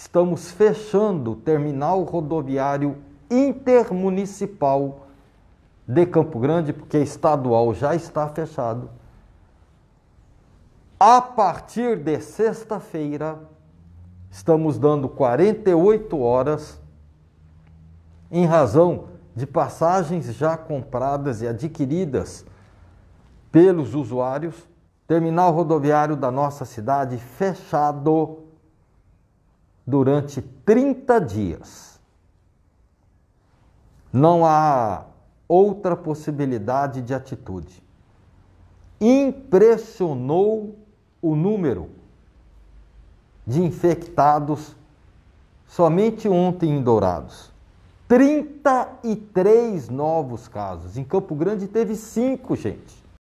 estamos fechando o terminal rodoviário intermunicipal de Campo Grande, porque estadual já está fechado. A partir de sexta-feira, estamos dando 48 horas em razão de passagens já compradas e adquiridas pelos usuários. Terminal rodoviário da nossa cidade fechado durante 30 dias. Não há outra possibilidade de atitude. Impressionou o número de infectados somente ontem em Dourados. 33 novos casos. Em Campo Grande teve 5, gente.